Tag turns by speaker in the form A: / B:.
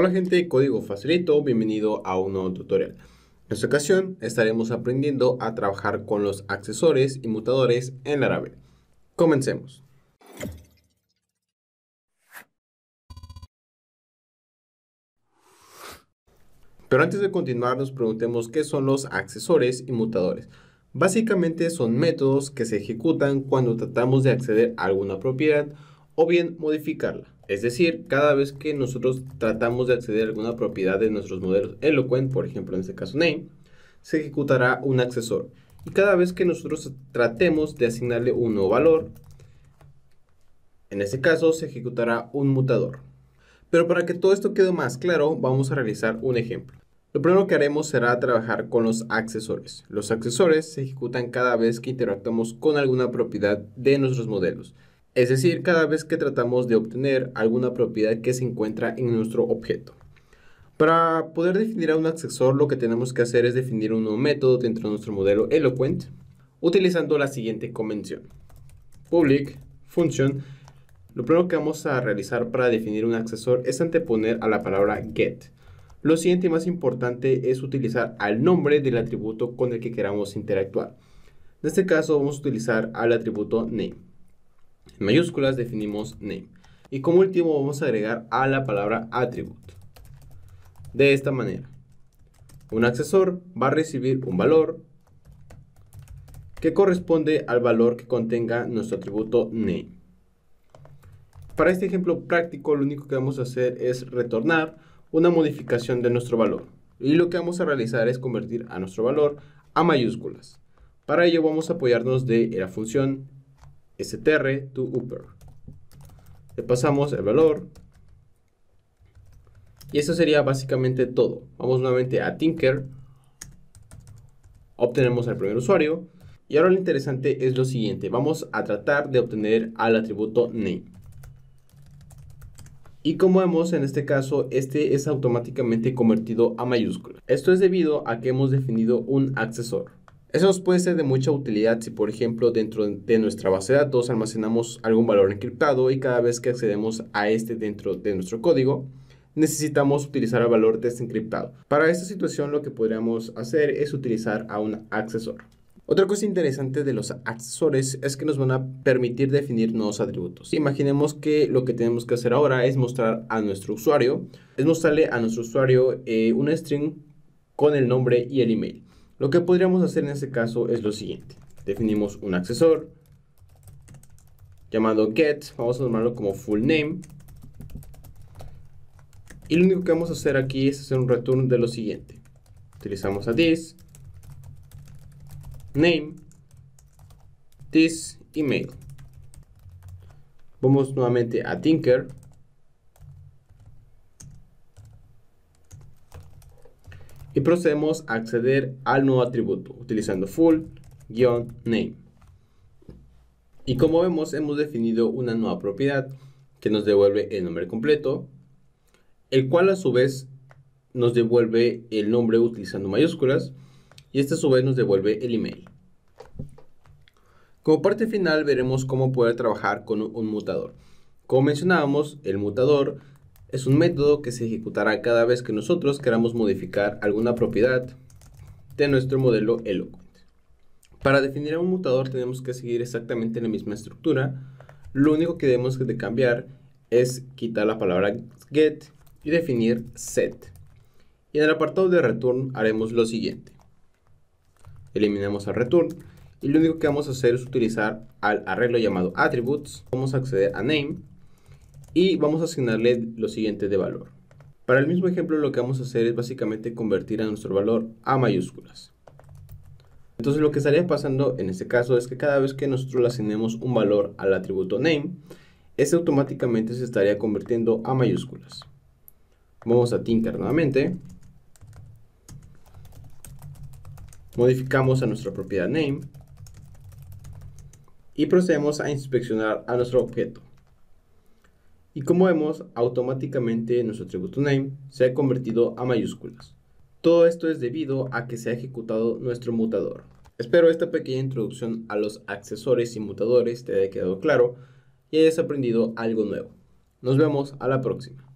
A: Hola gente Código Facilito, bienvenido a un nuevo tutorial. En esta ocasión estaremos aprendiendo a trabajar con los accesores y mutadores en Laravel. Comencemos. Pero antes de continuar nos preguntemos qué son los accesores y mutadores. Básicamente son métodos que se ejecutan cuando tratamos de acceder a alguna propiedad o bien modificarla. Es decir, cada vez que nosotros tratamos de acceder a alguna propiedad de nuestros modelos Eloquent, por ejemplo en este caso Name, se ejecutará un accesor. Y cada vez que nosotros tratemos de asignarle un nuevo valor, en este caso se ejecutará un mutador. Pero para que todo esto quede más claro, vamos a realizar un ejemplo. Lo primero que haremos será trabajar con los accesores. Los accesores se ejecutan cada vez que interactuamos con alguna propiedad de nuestros modelos es decir, cada vez que tratamos de obtener alguna propiedad que se encuentra en nuestro objeto. Para poder definir a un accesor, lo que tenemos que hacer es definir un nuevo método dentro de nuestro modelo Eloquent, utilizando la siguiente convención. Public function. Lo primero que vamos a realizar para definir un accesor es anteponer a la palabra get. Lo siguiente y más importante es utilizar al nombre del atributo con el que queramos interactuar. En este caso vamos a utilizar al atributo name mayúsculas definimos name. Y como último vamos a agregar a la palabra attribute. De esta manera, un accesor va a recibir un valor que corresponde al valor que contenga nuestro atributo name. Para este ejemplo práctico lo único que vamos a hacer es retornar una modificación de nuestro valor. Y lo que vamos a realizar es convertir a nuestro valor a mayúsculas. Para ello vamos a apoyarnos de la función str to upper. Le pasamos el valor. Y eso sería básicamente todo. Vamos nuevamente a Tinker. Obtenemos al primer usuario. Y ahora lo interesante es lo siguiente. Vamos a tratar de obtener al atributo name. Y como vemos en este caso, este es automáticamente convertido a mayúscula. Esto es debido a que hemos definido un accesor. Eso nos puede ser de mucha utilidad si, por ejemplo, dentro de nuestra base de datos almacenamos algún valor encriptado y cada vez que accedemos a este dentro de nuestro código, necesitamos utilizar el valor desencriptado. Para esta situación lo que podríamos hacer es utilizar a un accesor. Otra cosa interesante de los accesores es que nos van a permitir definir nuevos atributos. Imaginemos que lo que tenemos que hacer ahora es mostrar a nuestro usuario, es mostrarle a nuestro usuario eh, un string con el nombre y el email. Lo que podríamos hacer en este caso es lo siguiente. Definimos un accesor llamado get, vamos a llamarlo como full name. Y lo único que vamos a hacer aquí es hacer un return de lo siguiente. Utilizamos a this, name, this email. Vamos nuevamente a Tinker y procedemos a acceder al nuevo atributo utilizando full-name. Y como vemos hemos definido una nueva propiedad que nos devuelve el nombre completo, el cual a su vez nos devuelve el nombre utilizando mayúsculas y este a su vez nos devuelve el email. Como parte final veremos cómo poder trabajar con un mutador. Como mencionábamos, el mutador es un método que se ejecutará cada vez que nosotros queramos modificar alguna propiedad de nuestro modelo Eloquent. Para definir a un mutador tenemos que seguir exactamente la misma estructura. Lo único que debemos de cambiar es quitar la palabra get y definir set. Y en el apartado de return haremos lo siguiente. Eliminamos el return y lo único que vamos a hacer es utilizar al arreglo llamado attributes. Vamos a acceder a name y vamos a asignarle lo siguiente de valor. Para el mismo ejemplo lo que vamos a hacer es básicamente convertir a nuestro valor a mayúsculas. Entonces lo que estaría pasando en este caso es que cada vez que nosotros le asignemos un valor al atributo name, Ese automáticamente se estaría convirtiendo a mayúsculas. Vamos a Tinker nuevamente. Modificamos a nuestra propiedad name. Y procedemos a inspeccionar a nuestro objeto y como vemos, automáticamente nuestro atributo name se ha convertido a mayúsculas. Todo esto es debido a que se ha ejecutado nuestro mutador. Espero esta pequeña introducción a los accesores y mutadores te haya quedado claro y hayas aprendido algo nuevo. Nos vemos a la próxima.